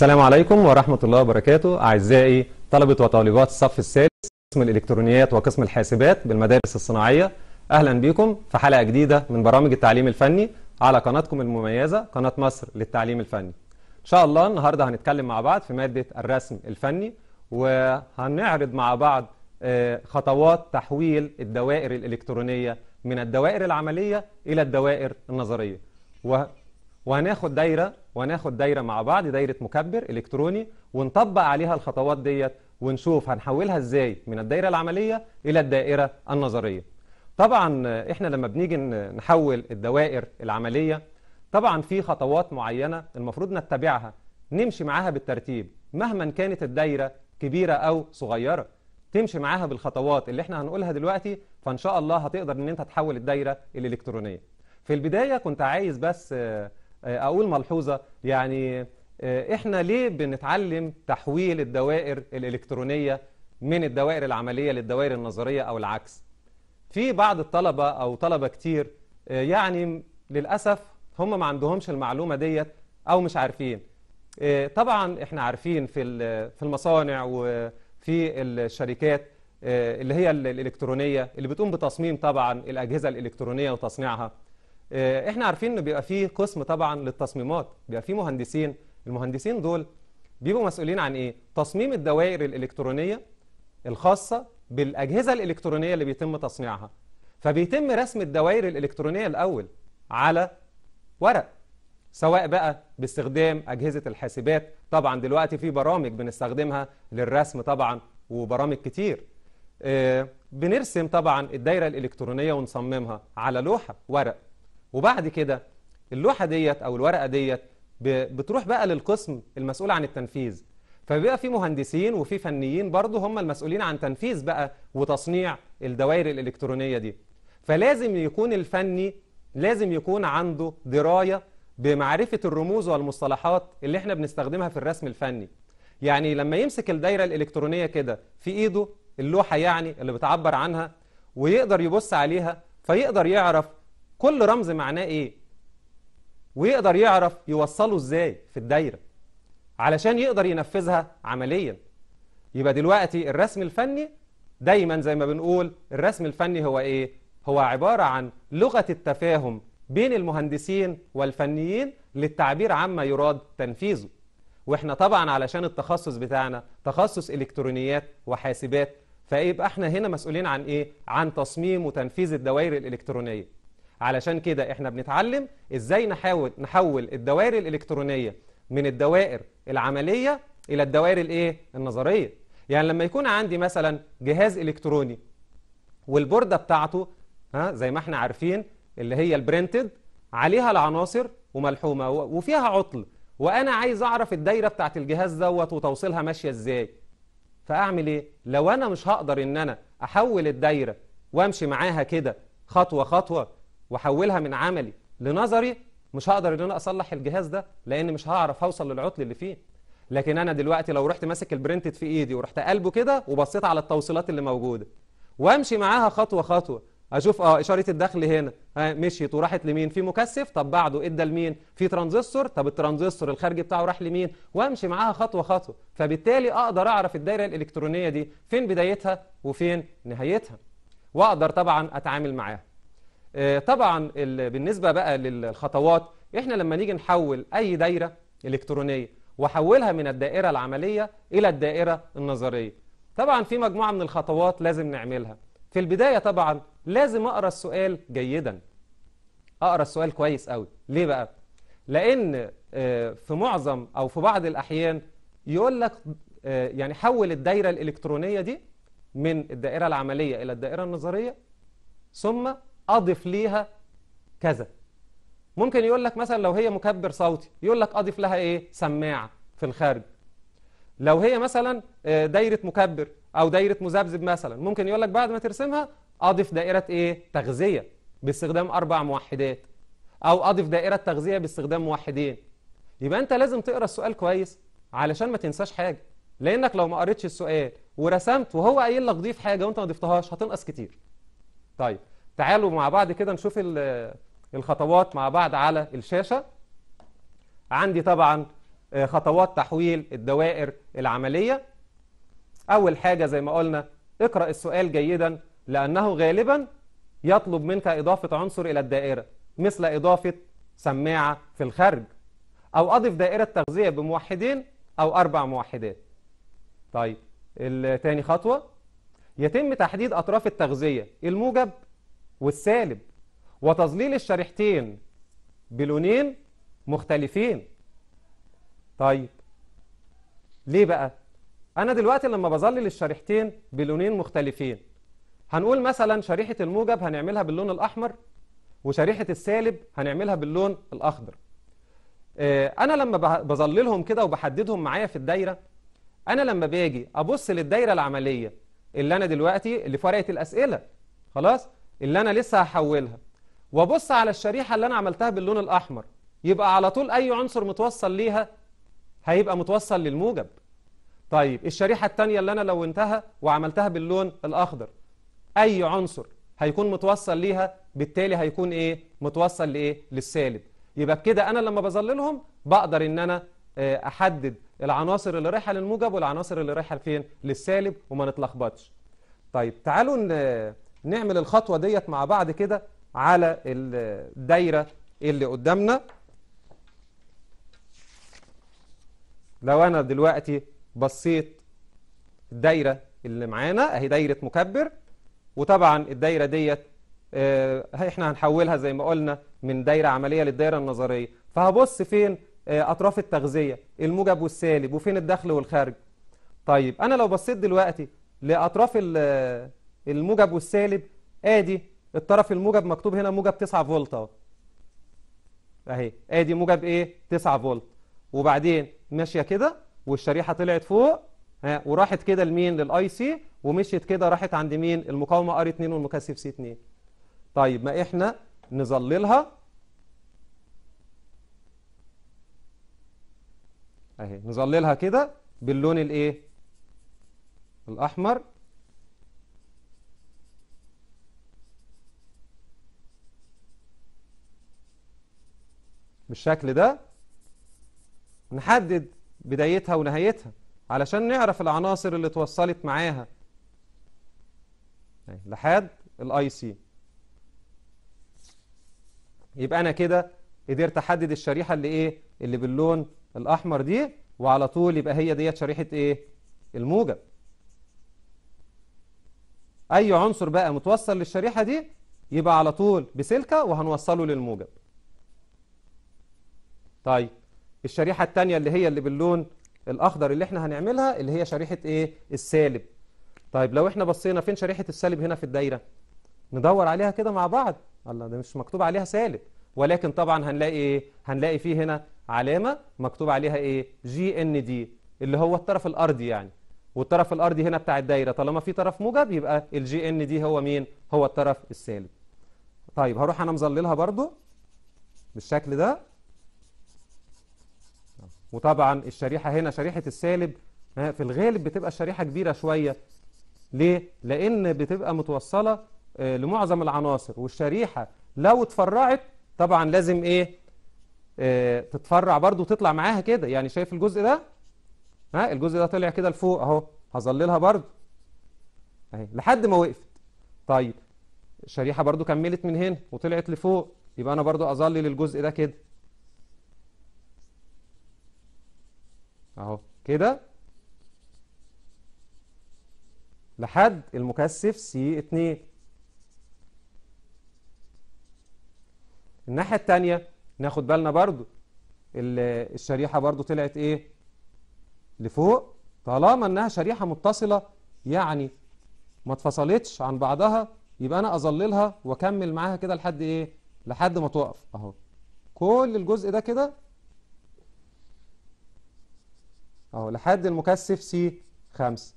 السلام عليكم ورحمة الله وبركاته أعزائي طلبة وطالبات الصف السادس قسم الإلكترونيات وقسم الحاسبات بالمدارس الصناعية أهلا بكم في حلقة جديدة من برامج التعليم الفني على قناتكم المميزة قناة مصر للتعليم الفني إن شاء الله النهاردة هنتكلم مع بعض في مادة الرسم الفني وهنعرض مع بعض آه، خطوات تحويل الدوائر الإلكترونية من الدوائر العملية إلى الدوائر النظرية وهناخد دايرة وناخد دايره مع بعض دايره مكبر الكتروني ونطبق عليها الخطوات ديت ونشوف هنحولها ازاي من الدايره العمليه الى الدائره النظريه طبعا احنا لما بنيجي نحول الدوائر العمليه طبعا في خطوات معينه المفروض نتبعها نمشي معاها بالترتيب مهما كانت الدايره كبيره او صغيره تمشي معاها بالخطوات اللي احنا هنقولها دلوقتي فان شاء الله هتقدر ان انت تحول الدايره الالكترونيه في البدايه كنت عايز بس آه، أقول ملحوظة يعني آه، إحنا ليه بنتعلم تحويل الدوائر الإلكترونية من الدوائر العملية للدوائر النظرية أو العكس في بعض الطلبة أو طلبة كتير آه، يعني للأسف هم ما عندهمش المعلومة ديت أو مش عارفين طبعا إحنا عارفين في في المصانع وفي الشركات اللي هي الإلكترونية اللي بتقوم بتصميم طبعا الأجهزة الإلكترونية وتصنيعها آه، احنا عارفين انه بيبقى فيه قسم طبعا للتصميمات بيبقى فيه مهندسين المهندسين دول بيبقوا مسؤولين عن ايه تصميم الدوائر الالكترونيه الخاصه بالاجهزه الالكترونيه اللي بيتم تصنيعها فبيتم رسم الدوائر الالكترونيه الاول على ورق سواء بقى باستخدام اجهزه الحاسبات طبعا دلوقتي في برامج بنستخدمها للرسم طبعا وبرامج كتير آه، بنرسم طبعا الدايره الالكترونيه ونصممها على لوحه ورق وبعد كده اللوحه ديت او الورقه ديت بتروح بقى للقسم المسؤول عن التنفيذ فبيبقى في مهندسين وفي فنيين برضه هم المسؤولين عن تنفيذ بقى وتصنيع الدوائر الالكترونيه دي فلازم يكون الفني لازم يكون عنده درايه بمعرفه الرموز والمصطلحات اللي احنا بنستخدمها في الرسم الفني يعني لما يمسك الدايره الالكترونيه كده في ايده اللوحه يعني اللي بتعبر عنها ويقدر يبص عليها فيقدر يعرف كل رمز معناه ايه ويقدر يعرف يوصله ازاي في الدايرة علشان يقدر ينفذها عمليا يبقى دلوقتي الرسم الفني دايما زي ما بنقول الرسم الفني هو ايه هو عبارة عن لغة التفاهم بين المهندسين والفنيين للتعبير عما يراد تنفيذه واحنا طبعا علشان التخصص بتاعنا تخصص الكترونيات وحاسبات فيبقى احنا هنا مسؤولين عن ايه عن تصميم وتنفيذ الدوائر الالكترونيه علشان كده احنا بنتعلم ازاي نحاول نحول الدوائر الالكترونيه من الدوائر العمليه الى الدوائر الايه النظريه يعني لما يكون عندي مثلا جهاز الكتروني والبورده بتاعته ها زي ما احنا عارفين اللي هي البرنتد عليها العناصر وملحومه وفيها عطل وانا عايز اعرف الدايره بتاعت الجهاز دوت وتوصيلها ماشيه ازاي فاعمل ايه لو انا مش هقدر ان انا احول الدايره وامشي معاها كده خطوه خطوه واحولها من عملي لنظري مش هقدر ان انا اصلح الجهاز ده لان مش هعرف هوصل للعطل اللي فيه لكن انا دلوقتي لو رحت ماسك البرنتد في ايدي ورحت قلبه كده وبصيت على التوصيلات اللي موجوده وامشي معاها خطوه خطوه اشوف اه اشاره الدخل هنا آه مشيت وراحت لمين في مكثف طب بعده ادى لمين في ترانزستور طب الترانزستور الخارجي بتاعه راح لمين وامشي معاها خطوه خطوه فبالتالي اقدر اعرف الدايره الالكترونيه دي فين بدايتها وفين نهايتها واقدر طبعا اتعامل معاها آه، طبعا بالنسبة بقى للخطوات احنا لما نيجي نحول اي دايرة الكترونية وحولها من الدائرة العملية الى الدائرة النظرية طبعا في مجموعة من الخطوات لازم نعملها في البداية طبعا لازم اقرأ السؤال جيدا اقرأ السؤال كويس قوي ليه بقى لان آه، في معظم او في بعض الاحيان يقول لك آه، يعني حول الدايرة الالكترونية دي من الدائرة العملية الى الدائرة النظرية ثم أضف ليها كذا ممكن يقول لك مثلا لو هي مكبر صوتي يقول لك أضف لها إيه سماعة في الخارج لو هي مثلا آه، دايرة مكبر أو دايرة مذبذب مثلا ممكن يقول لك بعد ما ترسمها أضف دائرة إيه تغذية باستخدام أربع موحدات أو أضف دائرة تغذية باستخدام موحدين يبقى أنت لازم تقرأ السؤال كويس علشان ما تنساش حاجة لأنك لو ما قريتش السؤال ورسمت وهو قايل لك ضيف حاجة وأنت ما ضفتهاش هتنقص كتير طيب تعالوا مع بعض كده نشوف الخطوات مع بعض على الشاشة عندي طبعا آه، خطوات تحويل الدوائر العملية أول حاجة زي ما قلنا اقرأ السؤال جيدا لأنه غالبا يطلب منك إضافة عنصر إلى الدائرة مثل إضافة سماعة في الخارج أو أضف دائرة تغذية بموحدين أو أربع موحدات طيب تاني خطوة يتم تحديد أطراف التغذية الموجب والسالب وتظليل الشريحتين بلونين مختلفين طيب ليه بقى أنا دلوقتي لما بظلل الشريحتين بلونين مختلفين هنقول مثلا شريحة الموجب هنعملها باللون الأحمر وشريحة السالب هنعملها باللون الأخضر آه، أنا لما بظللهم كده وبحددهم معايا في الدايرة أنا لما باجي أبص للدايرة العملية اللي أنا دلوقتي اللي في ورقة الأسئلة خلاص اللي أنا لسه هحولها وأبص على الشريحة اللي أنا عملتها باللون الأحمر يبقى على طول أي عنصر متوصل ليها هيبقى متوصل للموجب طيب الشريحة الثانية اللي أنا لونتها وعملتها باللون الأخضر أي عنصر هيكون متوصل ليها بالتالي هيكون إيه متوصل لإيه للسالب يبقى بكده أنا لما بظللهم بقدر إن أنا آه، أحدد العناصر اللي رايحة للموجب والعناصر اللي رايحة فين للسالب وما نتلخبطش طيب تعالوا نعمل الخطوة ديت مع بعض كده على الدايرة اللي قدامنا لو أنا دلوقتي بصيت الدايرة اللي معانا أهي دايرة مكبر وطبعا الدايرة ديت اه احنا هنحولها زي ما قلنا من دايرة عملية للدايرة النظرية فهبص فين اه أطراف التغذية الموجب والسالب وفين الدخل والخارج طيب أنا لو بصيت دلوقتي لأطراف الموجب والسالب ادي الطرف الموجب مكتوب هنا موجب 9 فولت اهو اهي ادي موجب ايه 9 فولت وبعدين ماشيه كده والشريحه طلعت فوق ها وراحت كده لمين للاي سي ومشيت كده راحت عند مين المقاومه ار 2 والمكثف سي 2 طيب ما احنا نظللها اهي نظللها كده باللون الايه الاحمر بالشكل ده نحدد بدايتها ونهايتها علشان نعرف العناصر اللي اتوصلت معاها يعني لحد الاي سي يبقى انا كده قدرت احدد الشريحه اللي ايه اللي باللون الاحمر دي وعلى طول يبقى هي ديت شريحه ايه الموجب اي عنصر بقى متوصل للشريحه دي يبقى على طول بسلكه وهنوصله للموجب طيب الشريحة التانية اللي هي اللي باللون الأخضر اللي احنا هنعملها اللي هي شريحة ايه السالب طيب لو احنا بصينا فين شريحة السالب هنا في الدايرة ندور عليها كده مع بعض الله ده مش مكتوب عليها سالب ولكن طبعا هنلاقي ايه هنلاقي فيه هنا علامة مكتوب عليها ايه جي ان دي اللي هو الطرف الأرضي يعني والطرف الأرضي هنا بتاع الدايرة طالما في طرف موجب يبقى الجي ان دي هو مين هو الطرف السالب طيب هروح انا مظللها برضو بالشكل ده وطبعا الشريحة هنا شريحة السالب في الغالب بتبقى الشريحة كبيرة شوية ليه؟ لأن بتبقى متوصلة آه، لمعظم العناصر والشريحة لو اتفرعت طبعا لازم ايه آه، تتفرع برضو وتطلع معاها كده يعني شايف الجزء ده ها الجزء ده طلع كده لفوق اهو هظللها برضو اهي لحد ما وقفت طيب الشريحة برضو كملت من هنا وطلعت لفوق يبقى انا برضو اظلل الجزء ده كده اهو كده لحد المكثف سي 2 الناحية التانية ناخد بالنا برضو الشريحة برضو طلعت ايه لفوق طالما انها شريحة متصلة يعني ما اتفصلتش عن بعضها يبقى انا اظللها واكمل معاها كده لحد ايه لحد ما توقف اهو كل الجزء ده كده اهو لحد المكثف سي 5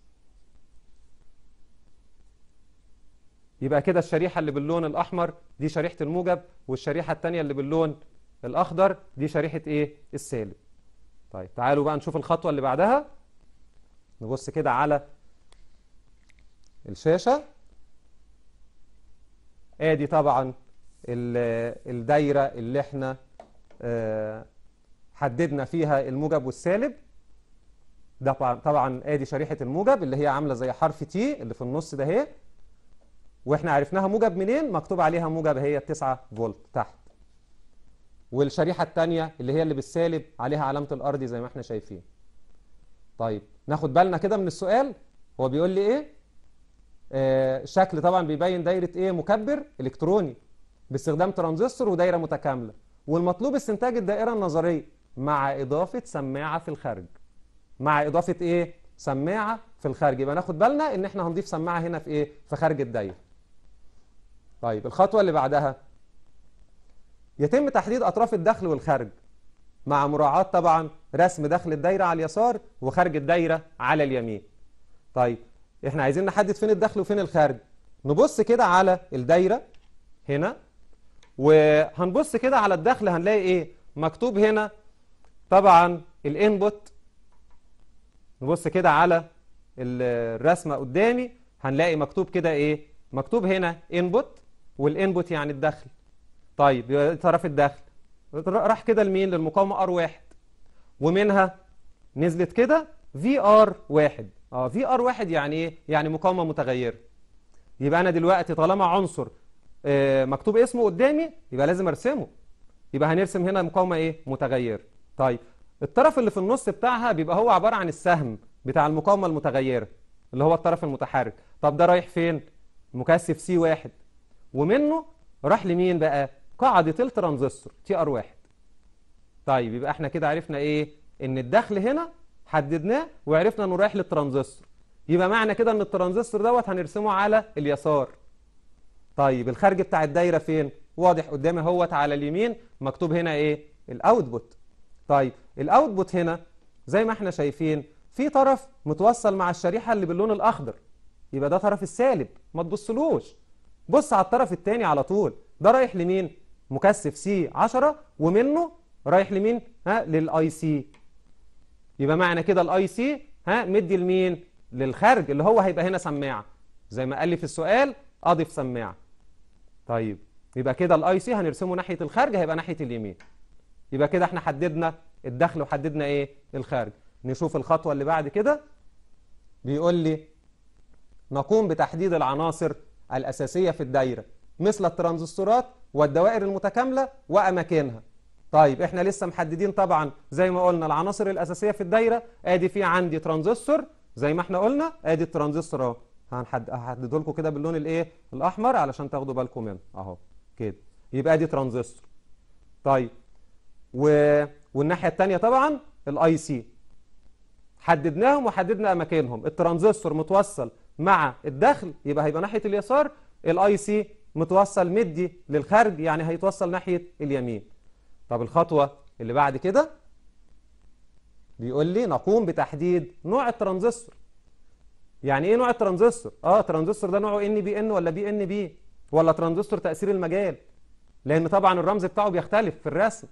يبقى كده الشريحة اللي باللون الأحمر دي شريحة الموجب والشريحة الثانية اللي باللون الأخضر دي شريحة إيه؟ السالب طيب تعالوا بقى نشوف الخطوة اللي بعدها نبص كده على الشاشة ادي طبعا الدايرة اللي احنا آه، حددنا فيها الموجب والسالب ده طبعا ادي شريحه الموجب اللي هي عامله زي حرف تي اللي في النص ده اهي واحنا عرفناها موجب منين مكتوب عليها موجب هي 9 فولت تحت والشريحه الثانيه اللي هي اللي بالسالب عليها علامه الارضي زي ما احنا شايفين طيب ناخد بالنا كده من السؤال هو بيقول لي ايه آه شكل طبعا بيبين دايره ايه مكبر الكتروني باستخدام ترانزستور ودايره متكامله والمطلوب استنتاج الدائره النظريه مع اضافه سماعه في الخارج مع إضافة إيه؟ سماعة في الخارج يبقى ناخد بالنا إن إحنا هنضيف سماعة هنا في إيه؟ في خارج الدايرة طيب الخطوة اللي بعدها يتم تحديد أطراف الدخل والخارج مع مراعاة طبعا رسم دخل الدايرة على اليسار وخارج الدايرة على اليمين طيب إحنا عايزين نحدد فين الدخل وفين الخارج نبص كده على الدايرة هنا وهنبص كده على الدخل هنلاقي إيه مكتوب هنا طبعا الانبوت نبص كده على الرسمة قدامي هنلاقي مكتوب كده ايه مكتوب هنا انبوت والانبوت يعني الدخل طيب إيه طرف الدخل راح كده لمين للمقاومة ار واحد ومنها نزلت كده في ار واحد اه في ار واحد يعني ايه يعني مقاومة متغيرة يبقى انا دلوقتي طالما عنصر آه مكتوب اسمه قدامي يبقى لازم ارسمه يبقى هنرسم هنا مقاومة ايه متغيرة طيب الطرف اللي في النص بتاعها بيبقى هو عبارة عن السهم بتاع المقاومة المتغيرة اللي هو الطرف المتحرك طب ده رايح فين مكثف سي واحد ومنه راح لمين بقى قاعدة الترانزستور تي ار واحد طيب يبقى احنا كده عرفنا ايه ان الدخل هنا حددناه وعرفنا انه رايح للترانزستور يبقى معنى كده ان الترانزستور دوت هنرسمه على اليسار طيب الخارج بتاع الدايره فين واضح قدامي اهوت على اليمين مكتوب هنا ايه الاوتبوت طيب الاوتبوت هنا زي ما احنا شايفين في طرف متوصل مع الشريحة اللي باللون الأخضر يبقى ده طرف السالب ما تبصلوش بص على الطرف الثاني على طول ده رايح لمين مكثف سي 10 ومنه رايح لمين ها للاي سي يبقى معنى كده الاي سي ها مدي لمين للخارج اللي هو هيبقى هنا سماعه زي ما قال لي في السؤال اضف سماعه طيب يبقى كده الاي سي هنرسمه ناحيه الخارج هيبقى ناحيه اليمين يبقى كده احنا حددنا الدخل وحددنا ايه الخارج نشوف الخطوة اللي بعد كده بيقول لي نقوم بتحديد العناصر الأساسية في الدايرة مثل الترانزستورات والدوائر المتكاملة وأماكنها طيب احنا لسه محددين طبعا زي ما قلنا العناصر الأساسية في الدايرة ادي في عندي ترانزستور زي ما احنا قلنا ادي الترانزستور اهو هحدده لكم كده باللون الايه الاحمر علشان تاخدوا بالكم منه اهو كده يبقى ادي ترانزستور طيب و... والناحية الثانية طبعا الاي سي حددناهم وحددنا أماكنهم الترانزستور متوصل مع الدخل يبقى هيبقى ناحية اليسار الاي سي متوصل مدي للخارج يعني هيتوصل ناحية اليمين طب الخطوة اللي بعد كده بيقول لي نقوم بتحديد نوع الترانزستور يعني ايه نوع الترانزستور اه ترانزستور ده نوعه ان بي ان ولا بي ان بي ولا ترانزستور تأثير المجال لان طبعا الرمز بتاعه بيختلف في الرسم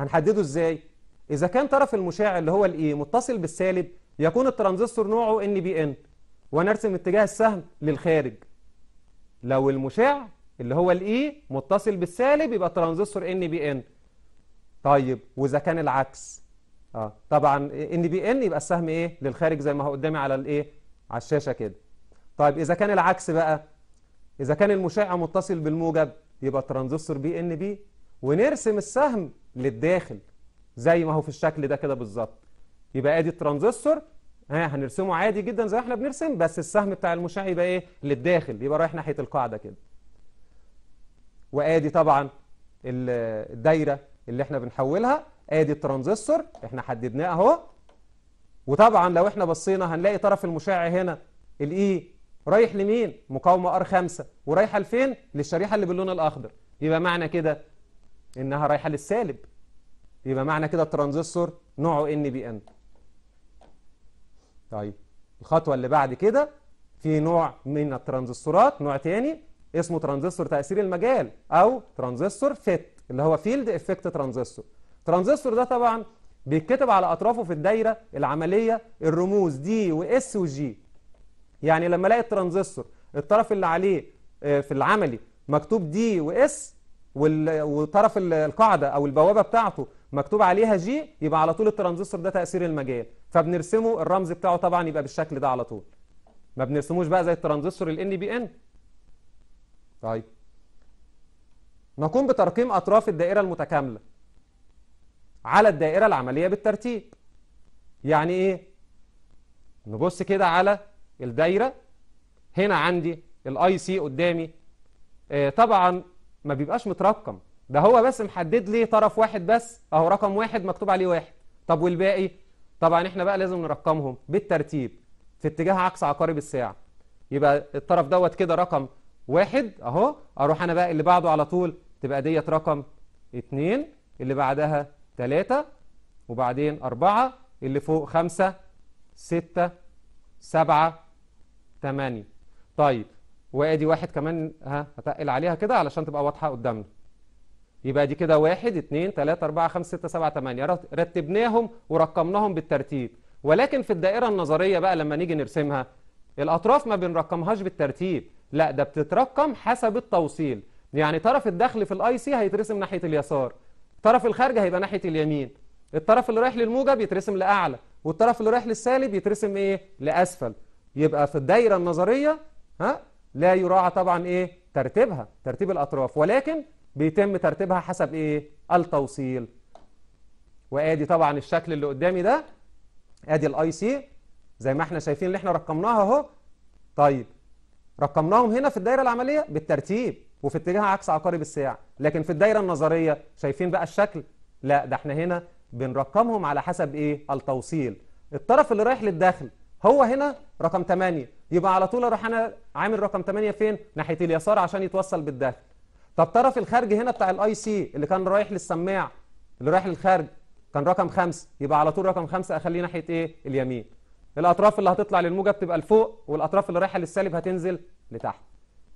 هنحدده ازاي اذا كان طرف المشع اللي هو الاي متصل بالسالب يكون الترانزستور نوعه ان بي ان ونرسم اتجاه السهم للخارج لو المشع اللي هو الاي متصل بالسالب يبقى الترانزستور ان بي ان طيب واذا كان العكس اه طبعا ان بي ان يبقى السهم ايه للخارج زي ما هو قدامي على الايه على الشاشه كده طيب اذا كان العكس بقى اذا كان المشع متصل بالموجب يبقى الترانزستور بي ان بي ونرسم السهم للداخل زي ما هو في الشكل ده كده بالظبط يبقى ادي الترانزستور ها هنرسمه عادي جدا زي احنا بنرسم بس السهم بتاع المشع يبقى ايه للداخل يبقى رايح ناحيه القاعده كده وادي طبعا الدايره اللي احنا بنحولها ادي الترانزستور احنا حددناه اهو وطبعا لو احنا بصينا هنلاقي طرف المشع هنا الاي e رايح لمين مقاومه ار 5 ورايحه لفين للشريحه اللي باللون الاخضر يبقى معنى كده إنها رايحة للسالب يبقى معنى كده الترانزستور نوعه ان بي ان طيب الخطوة اللي بعد كده في نوع من الترانزستورات نوع تاني اسمه ترانزستور تأثير المجال أو ترانزستور فيت اللي هو فيلد افكت ترانزستور الترانزستور ده طبعا بيتكتب على أطرافه في الدايرة العملية الرموز دي وإس وجي يعني لما الاقي الترانزستور الطرف اللي عليه آه، في العملي مكتوب دي وإس وطرف القاعدة أو البوابة بتاعته مكتوب عليها جي يبقى على طول الترانزستور ده تأثير المجال فبنرسمه الرمز بتاعه طبعا يبقى بالشكل ده على طول ما بنرسموش بقى زي الترانزستور ال ان طيب نقوم بترقيم أطراف الدائرة المتكاملة على الدائرة العملية بالترتيب يعني إيه؟ نبص كده على الدايرة هنا عندي الاي سي قدامي آه، طبعا ما بيبقاش مترقم ده هو بس محدد لي طرف واحد بس اهو رقم واحد مكتوب عليه واحد طب والباقي طبعا احنا بقى لازم نرقمهم بالترتيب في اتجاه عكس عقارب الساعة يبقى الطرف دوت كده رقم واحد اهو اروح انا بقى اللي بعده على طول تبقى ديت رقم اتنين اللي بعدها تلاتة وبعدين أربعة اللي فوق خمسة ستة سبعة تمانية طيب وادي واحد كمان ها هتقل عليها كده علشان تبقى واضحه قدامنا يبقى دي كده واحد اتنين تلاتة أربعة خمسة ستة سبعة تمانية رتبناهم ورقمناهم بالترتيب ولكن في الدائرة النظرية بقى لما نيجي نرسمها الأطراف ما بنرقمهاش بالترتيب لا ده بتترقم حسب التوصيل يعني طرف الدخل في الاي سي هيترسم ناحية اليسار طرف الخارج هيبقى ناحية اليمين الطرف اللي رايح للموجب يترسم لأعلى والطرف اللي رايح للسالب يترسم ايه لأسفل يبقى في الدائرة النظرية ها لا يراعى طبعا ايه ترتيبها ترتيب الاطراف ولكن بيتم ترتيبها حسب ايه التوصيل وادي طبعا الشكل اللي قدامي ده ادي الاي سي زي ما احنا شايفين اللي احنا رقمناها اهو طيب رقمناهم هنا في الدايره العمليه بالترتيب وفي اتجاه عكس عقارب الساعه لكن في الدايره النظريه شايفين بقى الشكل لا ده احنا هنا بنرقمهم على حسب ايه التوصيل الطرف اللي رايح للداخل هو هنا رقم 8 يبقى على طول اروح انا عامل رقم 8 فين ناحيه اليسار عشان يتوصل بالداخل طب طرف الخارج هنا بتاع الاي سي اللي كان رايح للسماع اللي رايح للخارج كان رقم 5 يبقى على طول رقم 5 اخليه ناحيه ايه اليمين الاطراف اللي هتطلع للموجه بتبقى لفوق والاطراف اللي رايحه للسالب هتنزل لتحت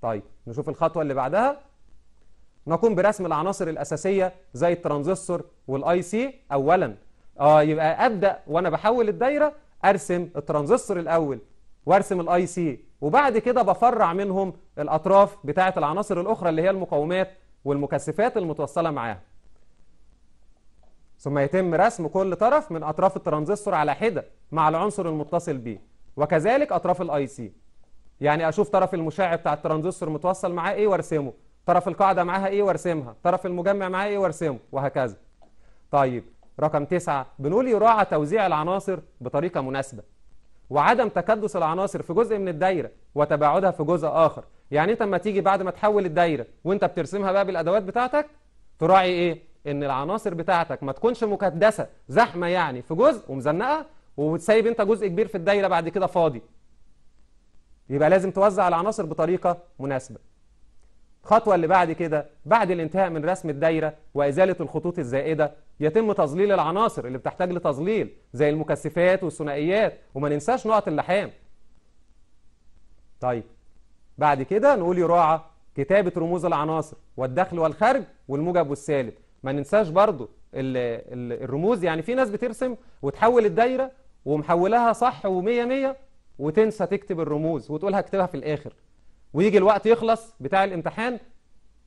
طيب نشوف الخطوه اللي بعدها نقوم برسم العناصر الاساسيه زي الترانزستور والاي سي اولا اه يبقى ابدا وانا بحول الدايره ارسم الترانزستور الاول وارسم الاي سي وبعد كده بفرع منهم الاطراف بتاعه العناصر الاخرى اللي هي المقاومات والمكثفات المتوصله معاها ثم يتم رسم كل طرف من اطراف الترانزستور على حده مع العنصر المتصل به وكذلك اطراف الاي سي يعني اشوف طرف المشع بتاع الترانزستور متوصل معاه ايه وارسمه طرف القاعده معاها ايه وارسمها طرف المجمع معاه ايه وارسمه وهكذا طيب رقم تسعة بنقول يراعى توزيع العناصر بطريقة مناسبة وعدم تكدس العناصر في جزء من الدايرة وتباعدها في جزء آخر يعني انت لما تيجي بعد ما تحول الدايرة وانت بترسمها بقى بالأدوات بتاعتك تراعي ايه ان العناصر بتاعتك ما تكونش مكدسة زحمة يعني في جزء ومزنقة وتسيب انت جزء كبير في الدايرة بعد كده فاضي يبقى لازم توزع العناصر بطريقة مناسبة الخطوة اللي بعد كده بعد الانتهاء من رسم الدايرة وإزالة الخطوط الزائدة يتم تظليل العناصر اللي بتحتاج لتظليل زي المكثفات والثنائيات وما ننساش نقط اللحام طيب بعد كده نقول يراعى كتابة رموز العناصر والدخل والخرج والموجب والسالب ما ننساش برضو ال الرموز يعني في ناس بترسم وتحول الدايرة ومحولها صح ومية مية وتنسى تكتب الرموز وتقولها اكتبها في الآخر ويجي الوقت يخلص بتاع الامتحان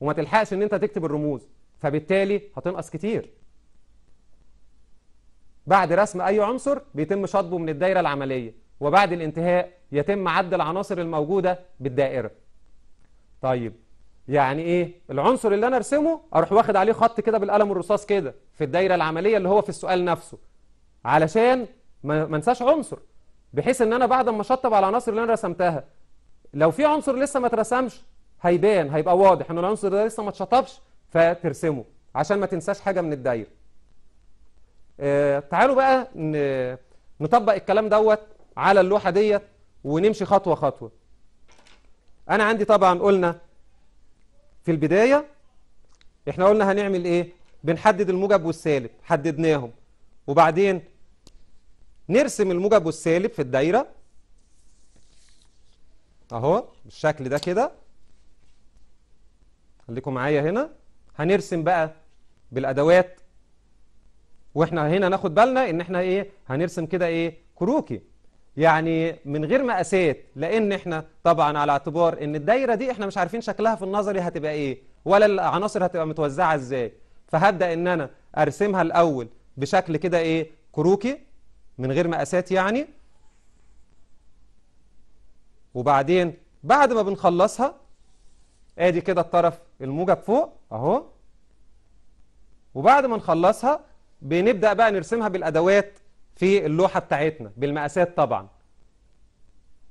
وما تلحقش ان انت تكتب الرموز فبالتالي هتنقص كتير بعد رسم أي عنصر بيتم شطبه من الدايرة العملية وبعد الانتهاء يتم عد العناصر الموجودة بالدائرة طيب يعني ايه العنصر اللي انا ارسمه اروح واخد عليه خط كده بالقلم الرصاص كده في الدايره العمليه اللي هو في السؤال نفسه علشان ما انساش عنصر بحيث ان انا بعد ما اشطب على العناصر اللي انا رسمتها لو في عنصر لسه ما اترسمش هيبان هيبقى واضح ان العنصر ده لسه ما اتشطبش فترسمه عشان ما تنساش حاجه من الدايره آه، تعالوا بقى نطبق الكلام دوت على اللوحة ديت ونمشي خطوة خطوة أنا عندي طبعا قلنا في البداية احنا قلنا هنعمل ايه بنحدد الموجب والسالب حددناهم وبعدين نرسم الموجب والسالب في الدايرة اهو بالشكل ده كده خليكم معايا هنا هنرسم بقى بالادوات واحنا هنا ناخد بالنا ان احنا ايه هنرسم كده ايه كروكي يعني من غير مقاسات لان احنا طبعا على اعتبار ان الدايره دي احنا مش عارفين شكلها في النظري هتبقى ايه ولا العناصر هتبقى متوزعه ازاي فهبدا ان انا ارسمها الاول بشكل كده ايه كروكي من غير مقاسات يعني وبعدين بعد ما بنخلصها ادي كده الطرف الموجب فوق اهو وبعد ما نخلصها بنبدأ بقى نرسمها بالأدوات في اللوحة بتاعتنا بالمقاسات طبعا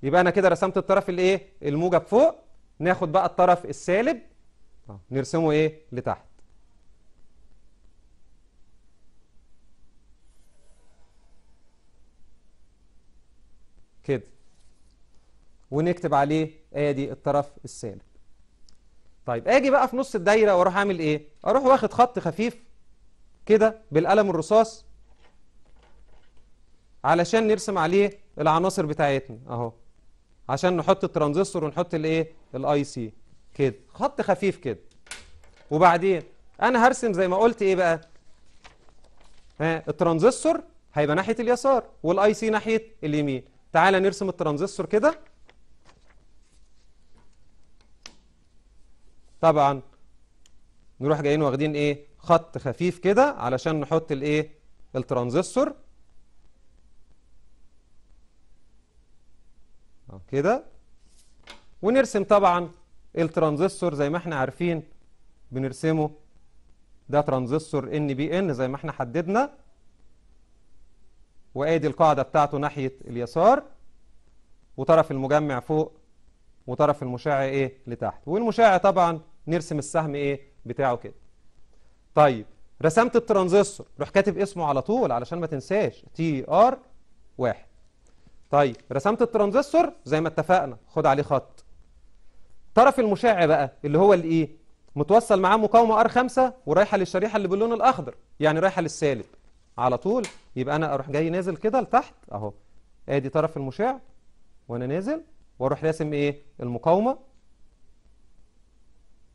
يبقى أنا كده رسمت الطرف الإيه الموجب فوق ناخد بقى الطرف السالب نرسمه إيه لتحت كده ونكتب عليه ادي الطرف السالب طيب اجي بقى في نص الدايره واروح اعمل ايه اروح واخد خط خفيف كده بالقلم الرصاص علشان نرسم عليه العناصر بتاعتنا اهو عشان نحط الترانزستور ونحط الايه الاي سي كده خط خفيف كده وبعدين انا هرسم زي ما قلت ايه بقى ها الترانزستور هيبقى ناحيه اليسار والاي سي ناحيه اليمين تعالى نرسم الترانزستور كده طبعا نروح جايين واخدين ايه خط خفيف كده علشان نحط الايه الترانزستور كده ونرسم طبعا الترانزستور زي ما احنا عارفين بنرسمه ده ترانزستور ان بي ان زي ما احنا حددنا وادي القاعده بتاعته ناحيه اليسار وطرف المجمع فوق وطرف المشع ايه لتحت والمشع طبعا نرسم السهم ايه بتاعه كده طيب رسمت الترانزستور روح كاتب اسمه على طول علشان ما تنساش تي ار واحد طيب رسمت الترانزستور زي ما اتفقنا خد عليه خط طرف المشع بقى اللي هو الايه متوصل معاه مقاومه ار 5 ورايحه للشريحه اللي باللون الاخضر يعني رايحه للسالب على طول يبقى انا اروح جاي نازل كده لتحت اهو ادي طرف المشع وانا نازل واروح راسم ايه المقاومه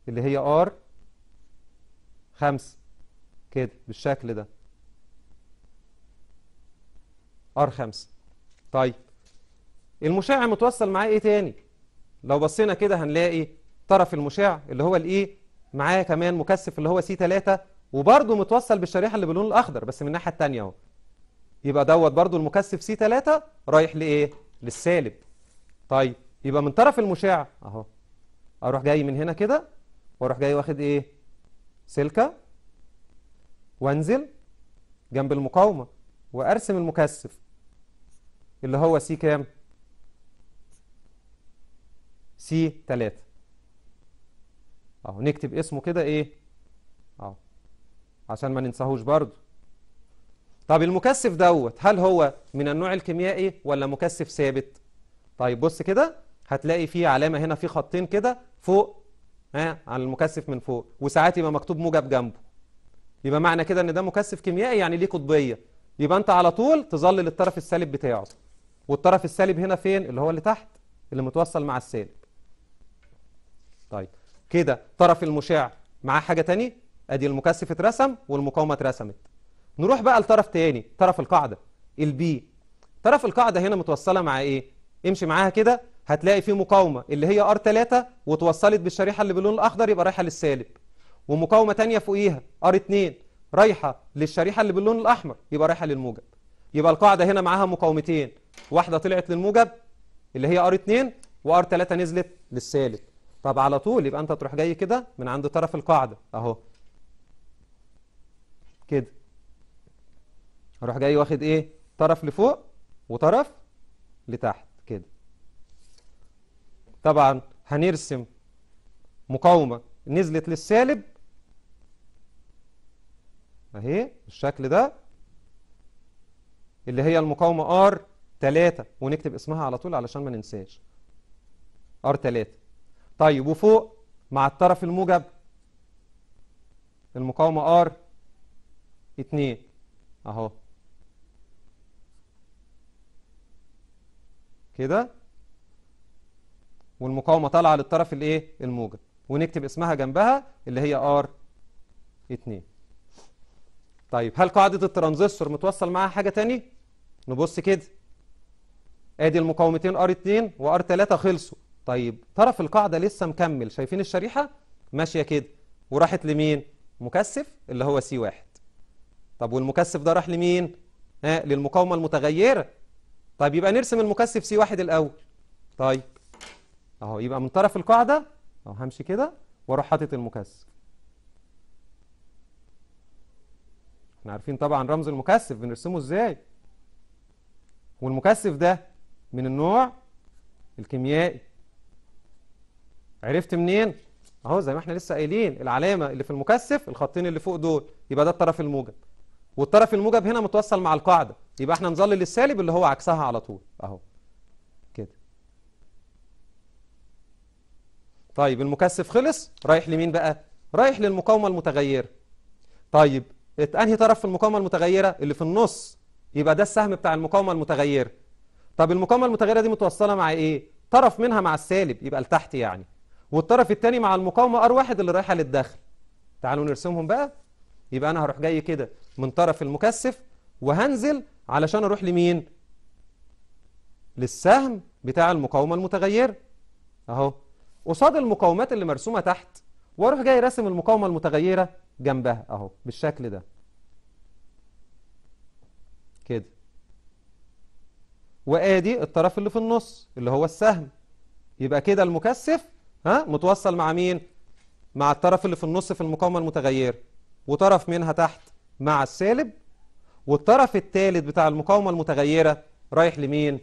اللي هي ار خمسة كده بالشكل ده ار خمسة طيب المشع متوصل معاه ايه تاني لو بصينا كده هنلاقي طرف المشع اللي هو الايه معاه كمان مكثف اللي هو سي 3 وبرده متوصل بالشريحه اللي باللون الاخضر بس من الناحيه الثانيه اهو يبقى دوت برده المكثف سي 3 رايح لايه للسالب طيب يبقى من طرف المشع اهو اروح جاي من هنا كده واروح جاي واخد ايه سلكة وانزل جنب المقاومة وارسم المكثف اللي هو سي كام سي 3 اهو نكتب اسمه كده ايه اهو عشان ما ننساهوش برضو طب المكثف دوت هل هو من النوع الكيميائي ولا مكثف ثابت طيب بص كده هتلاقي فيه علامة هنا في خطين كده فوق ها على المكثف من فوق وساعات يبقى مكتوب موجب جنبه يبقى معنى كده ان ده مكثف كيميائي يعني ليه قطبيه يبقى انت على طول تظلل الطرف السالب بتاعه والطرف السالب هنا فين اللي هو اللي تحت اللي متوصل مع السالب طيب كده طرف المشع معاه حاجه تاني ادي المكثف اترسم والمقاومه اترسمت نروح بقى لطرف تاني طرف القاعده البي طرف القاعده هنا متوصله مع ايه امشي معاها كده هتلاقي في مقاومة اللي هي R3 وتوصلت بالشريحة اللي باللون الأخضر يبقى رايحة للسالب ومقاومة تانية فوقيها R2 رايحة للشريحة اللي باللون الأحمر يبقى رايحة للموجب يبقى القاعدة هنا معاها مقاومتين واحدة طلعت للموجب اللي هي R2 وR3 نزلت للسالب طب على طول يبقى أنت تروح جاي كده من عند طرف القاعدة أهو كده اروح جاي واخد ايه طرف لفوق وطرف لتحت طبعا هنرسم مقاومة نزلت للسالب اهي بالشكل ده اللي هي المقاومة ار 3 ونكتب اسمها على طول علشان ما ننساش ار 3 طيب وفوق مع الطرف الموجب المقاومة ار 2 اهو كده والمقاومة طالعة للطرف الايه الموجب ونكتب اسمها جنبها اللي هي ار 2 طيب هل قاعدة الترانزستور متوصل معاها حاجة تاني نبص كده ادي المقاومتين ار 2 وار 3 خلصوا طيب طرف القاعدة لسه مكمل شايفين الشريحة ماشية كده وراحت لمين مكثف اللي هو سي 1 طب والمكثف ده راح لمين ها آه، للمقاومة المتغيرة طيب يبقى نرسم المكثف سي 1 الأول طيب اهو يبقى من طرف القاعدة اهو همشي كده واروح حاطط المكثف احنا عارفين طبعا رمز المكثف بنرسمه ازاي والمكثف ده من النوع الكيميائي عرفت منين اهو زي ما احنا لسه قايلين العلامة اللي في المكثف الخطين اللي فوق دول يبقى ده الطرف الموجب والطرف الموجب هنا متوصل مع القاعدة يبقى احنا نظلل السالب اللي هو عكسها على طول اهو طيب المكثف خلص رايح لمين بقى رايح للمقاومة المتغيرة طيب انهي طرف في المقاومة المتغيرة اللي في النص يبقى ده السهم بتاع المقاومة المتغيرة طب المقاومة المتغيرة دي متوصلة مع ايه طرف منها مع السالب يبقى لتحت يعني والطرف الثاني مع المقاومه ار واحد اللي رايحة للداخل تعالوا نرسمهم بقى يبقى انا هروح جاي كده من طرف المكثف وهنزل علشان اروح لمين للسهم بتاع المقاومة المتغيرة اهو قصاد المقاومات اللي مرسومة تحت واروح جاي راسم المقاومة المتغيرة جنبها اهو بالشكل ده كده وادي الطرف اللي في النص اللي هو السهم يبقى كده المكثف ها متوصل مع مين مع الطرف اللي في النص في المقاومة المتغيرة وطرف منها تحت مع السالب والطرف الثالث بتاع المقاومة المتغيرة رايح لمين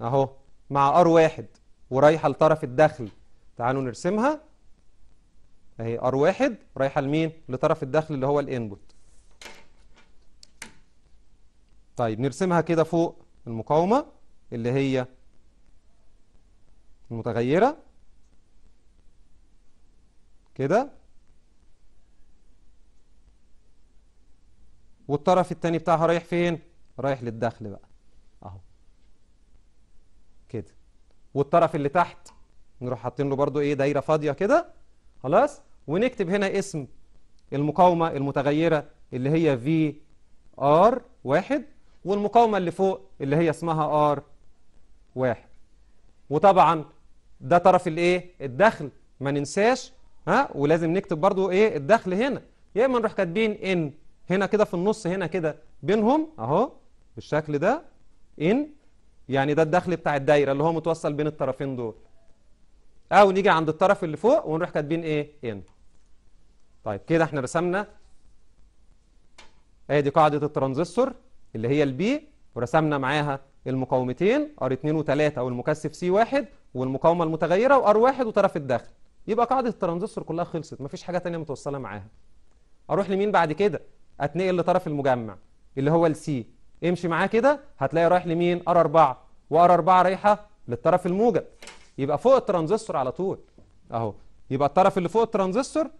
اهو مع ار واحد ورايحة لطرف الدخل تعالوا نرسمها اهي R1 رايحة لمين لطرف الدخل اللي هو الانبوت طيب نرسمها كده فوق المقاومة اللي هي المتغيرة كده والطرف التاني بتاعها رايح فين رايح للدخل بقى اهو كده والطرف اللي تحت نروح حاطين له برضو ايه دايره فاضيه كده خلاص ونكتب هنا اسم المقاومه المتغيره اللي هي في ار واحد والمقاومه اللي فوق اللي هي اسمها ار واحد وطبعا ده طرف الايه الدخل ما ننساش ها ولازم نكتب برضو ايه الدخل هنا يا اما نروح كاتبين ان هنا كده في النص هنا كده بينهم اهو بالشكل ده ان يعني ده الدخل بتاع الدايره اللي هو متوصل بين الطرفين دول او نيجي عند الطرف اللي فوق ونروح كاتبين ايه ان طيب كده احنا رسمنا ادي دي قاعده الترانزستور اللي هي البي ورسمنا معاها المقاومتين ار 2 و3 والمكثف سي 1 والمقاومة المتغيره وار وR1 وطرف الدخل يبقى قاعدة الترانزستور كلها خلصت مفيش حاجة تانية متوصلة معاها أروح لمين بعد كده؟ أتنقل لطرف المجمع اللي هو السي امشي معاه كده هتلاقي رايح لمين ار4 وار4 رايحه للطرف الموجب يبقى فوق الترانزستور على طول اهو يبقى الطرف اللي فوق الترانزستور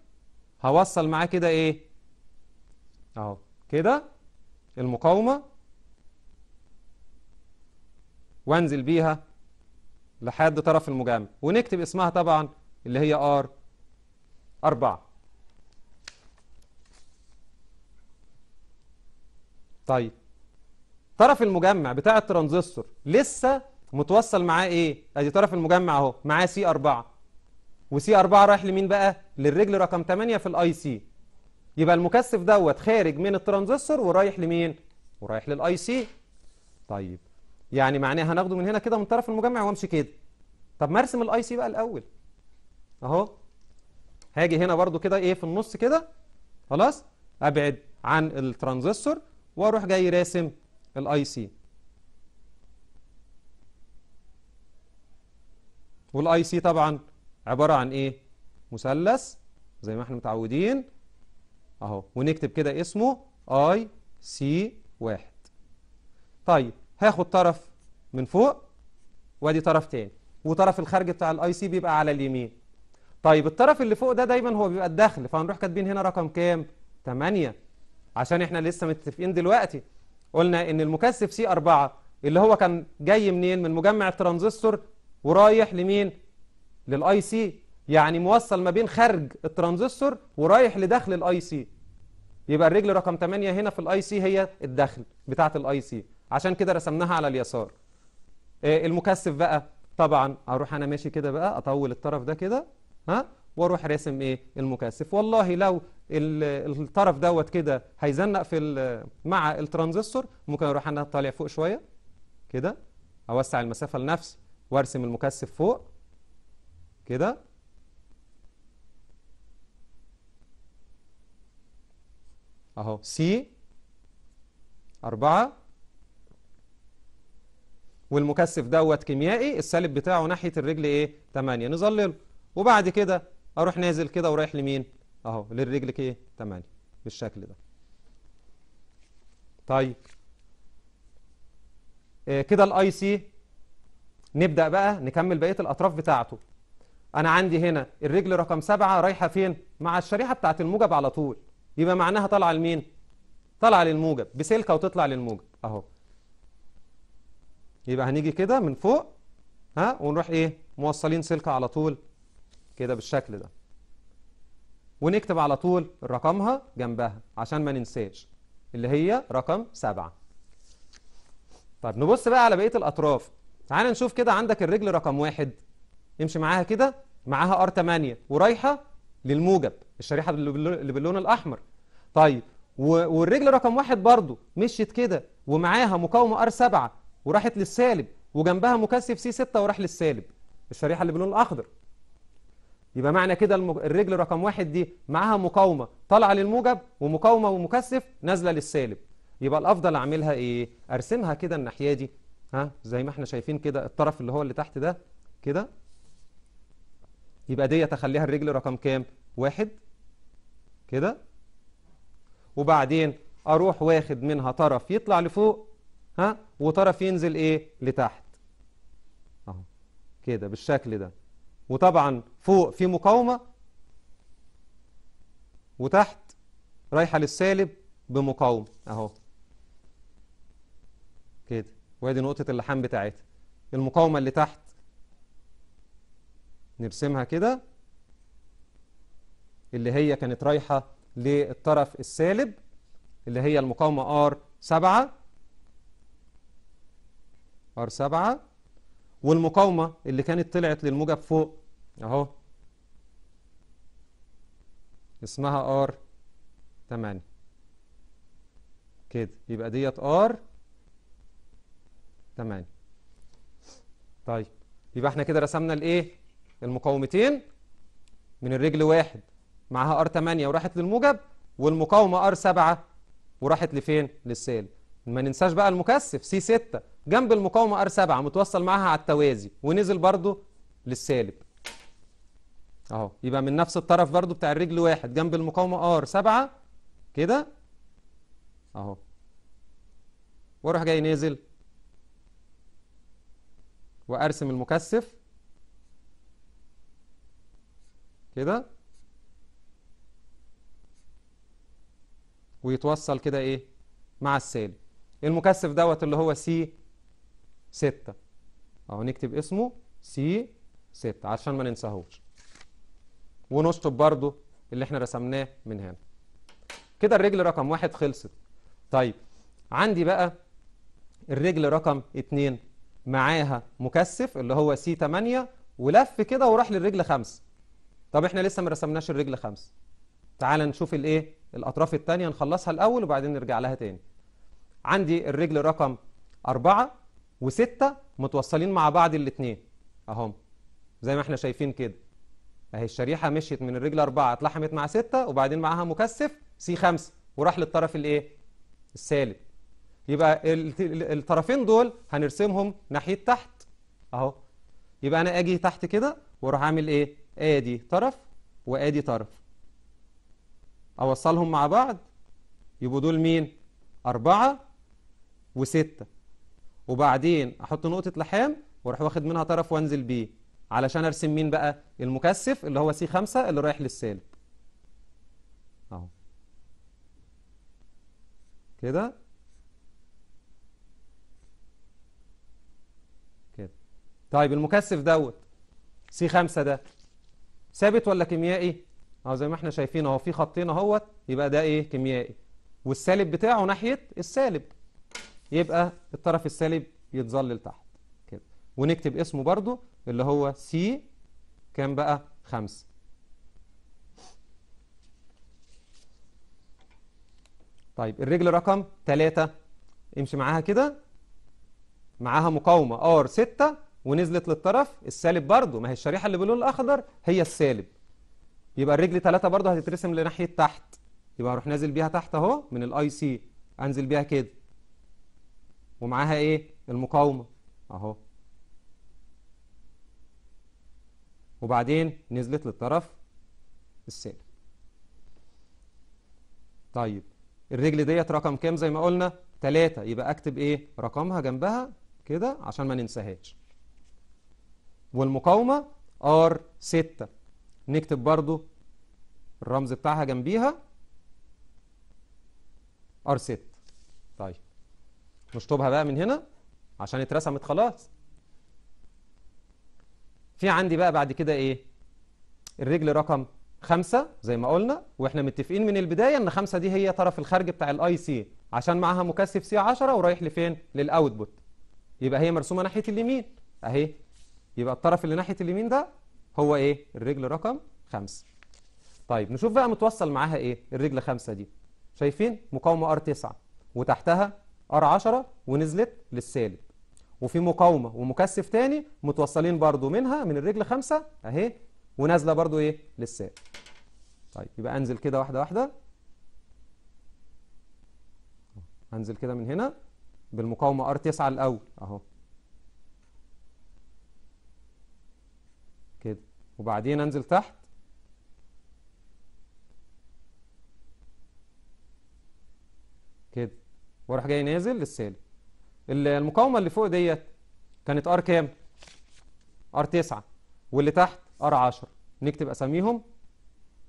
هوصل معاه كده ايه اهو كده المقاومه وانزل بيها لحد طرف المجامع ونكتب اسمها طبعا اللي هي ار 4 طيب طرف المجمع بتاع الترانزستور لسه متوصل معاه ايه ادي طرف المجمع اهو معاه سي 4 وسي 4 رايح لمين بقى للرجل رقم 8 في الاي سي يبقى المكثف دوت خارج من الترانزستور ورايح لمين ورايح للاي سي طيب يعني معناه هناخده من هنا كده من طرف المجمع وامشي كده طب ما ارسم الاي سي بقى الاول اهو هاجي هنا برده كده ايه في النص كده خلاص ابعد عن الترانزستور واروح جاي راسم الاي سي والاي سي طبعا عبارة عن ايه مثلث زي ما احنا متعودين اهو ونكتب كده اسمه اي سي واحد طيب هاخد طرف من فوق وادي طرف تاني وطرف الخارج بتاع الاي سي بيبقى على اليمين طيب الطرف اللي فوق ده دايما هو بيبقى الدخل فهنروح كاتبين هنا رقم كام 8 عشان احنا لسه متفقين دلوقتي قلنا ان المكثف سي 4 اللي هو كان جاي منين من مجمع الترانزستور ورايح لمين للاي سي يعني موصل ما بين خارج الترانزستور ورايح لداخل الاي سي يبقى الرجل رقم 8 هنا في الاي سي هي الدخل بتاعه الاي سي عشان كده رسمناها على اليسار إيه، المكثف بقى طبعا اروح انا ماشي كده بقى اطول الطرف ده كده ها واروح راسم ايه المكثف والله لو الطرف دوت كده هيزنق في مع الترانزستور ممكن اروح انا طالع فوق شويه كده اوسع المسافه لنفسي وارسم المكثف فوق كده اهو سي أربعة والمكثف دوت كيميائي السالب بتاعه ناحية الرجل ايه 8 نظلله وبعد كده اروح نازل كده ورايح لمين اهو للرجل كده ايه؟ 8 بالشكل ده طيب آه كده الاي سي نبدا بقى نكمل بقيه الاطراف بتاعته انا عندي هنا الرجل رقم سبعة رايحه فين مع الشريحه بتاعه الموجب على طول يبقى معناها طالعه لمين طالعه للموجب بسلكه وتطلع للموجب اهو يبقى هنيجي كده من فوق ها ونروح ايه موصلين سلكه على طول كده بالشكل ده ونكتب على طول رقمها جنبها عشان ما ننساش اللي هي رقم سبعة طيب نبص بقى على بقية الأطراف تعال نشوف كده عندك الرجل رقم واحد امشي معاها كده معاها ار 8 ورايحة للموجب الشريحة اللي باللون الأحمر طيب والرجل رقم واحد برضو مشيت كده ومعاها مقاومة ار 7 وراحت للسالب وجنبها مكثف سي 6 وراح للسالب الشريحة اللي باللون الأخضر يبقى معنى كده الرجل رقم واحد دي معاها مقاومة طالعة للموجب ومقاومة ومكثف نازلة للسالب يبقى الأفضل أعملها إيه؟ أرسمها كده الناحية دي ها زي ما احنا شايفين كده الطرف اللي هو اللي تحت ده كده يبقى دي تخليها الرجل رقم كام؟ واحد كده وبعدين أروح واخد منها طرف يطلع لفوق ها وطرف ينزل إيه؟ لتحت أهو كده بالشكل ده وطبعا فوق في مقاومة وتحت رايحة للسالب بمقاومة اهو كده وادي نقطة اللحام بتاعتها المقاومة اللي تحت نرسمها كده اللي هي كانت رايحة للطرف السالب اللي هي المقاومة R7 R7 والمقاومة اللي كانت طلعت للموجب فوق اهو اسمها ار 8 كده يبقى ديت ار 8 طيب يبقى احنا كده رسمنا الايه المقاومتين من الرجل واحد معاها ار 8 وراحت للموجب والمقاومة ار 7 وراحت لفين للسالب ما ننساش بقى المكثف سي 6 جنب المقاومة R7 متوصل معاها على التوازي ونزل برضو للسالب اهو يبقى من نفس الطرف برضو بتاع الرجل واحد جنب المقاومة R7 كده اهو واروح جاي نازل وارسم المكثف كده ويتوصل كده ايه مع السالب المكثف دوت اللي هو سي 6 اهو نكتب اسمه سي 6 عشان ما ننساهوش ونشطب برضو اللي احنا رسمناه من هنا كده الرجل رقم واحد خلصت طيب عندي بقى الرجل رقم اتنين معاها مكثف اللي هو سي 8 ولف كده وراح للرجل خمسة طب احنا لسه ما رسمناش الرجل خمسة تعال نشوف الايه الاطراف التانية نخلصها الاول وبعدين نرجع لها تاني عندي الرجل رقم أربعة وستة متوصلين مع بعض الاتنين اهم زي ما احنا شايفين كده اهي الشريحة مشيت من الرجل أربعة اتلحمت مع ستة وبعدين معاها مكثف سي خمسة وراح للطرف الايه السالب يبقى الطرفين دول هنرسمهم ناحية تحت اهو يبقى انا اجي تحت كده واروح اعمل ايه ادي طرف وادي طرف اوصلهم مع بعض يبقوا دول مين أربعة وستة وبعدين احط نقطة لحام واروح واخد منها طرف وانزل بيه علشان ارسم مين بقى المكثف اللي هو سي 5 اللي رايح للسالب اهو كده كده طيب المكثف دوت سي 5 ده ثابت ولا كيميائي اهو زي ما احنا شايفين اهو في خطين اهوت يبقى ده ايه كيميائي والسالب بتاعه ناحية السالب يبقى الطرف السالب يتظلل تحت كده ونكتب اسمه برضو اللي هو سي كام بقى خمسة طيب الرجل رقم 3 امشي معاها كده معاها مقاومة ار ستة ونزلت للطرف السالب برضو ما هي الشريحة اللي باللون الأخضر هي السالب يبقى الرجل 3 برضو هتترسم لناحية تحت يبقى هروح نازل بيها تحت اهو من الاي سي انزل بيها كده ومعاها ايه المقاومة اهو وبعدين نزلت للطرف السالب طيب الرجل ديت رقم كام زي ما قلنا تلاتة يبقى اكتب ايه رقمها جنبها كده عشان ما ننساهاش والمقاومة ار 6 نكتب برضو الرمز بتاعها جنبيها ار 6 طيب نشطبها بقى من هنا عشان اترسمت خلاص في عندي بقى بعد كده ايه الرجل رقم خمسة زي ما قلنا واحنا متفقين من البداية ان خمسة دي هي طرف الخارج بتاع الاي سي عشان معاها مكثف سي 10 ورايح لفين للاوتبوت يبقى هي مرسومة ناحية اليمين اهي يبقى الطرف اللي ناحية اليمين ده هو ايه الرجل رقم خمسة طيب نشوف بقى متوصل معاها ايه الرجل خمسة دي شايفين مقاومة ار 9 وتحتها ار 10 ونزلت للسالب وفي مقاومة ومكثف تاني متوصلين برضو منها من الرجل خمسة اهي ونازلة برضو ايه للسالب طيب يبقى انزل كده واحدة واحدة انزل كده من هنا بالمقاومة ار 9 الاول اهو كده وبعدين انزل تحت كده واروح جاي نازل للسالب المقاومه اللي فوق ديت كانت ار كام ار 9 واللي تحت ار 10 نكتب اساميهم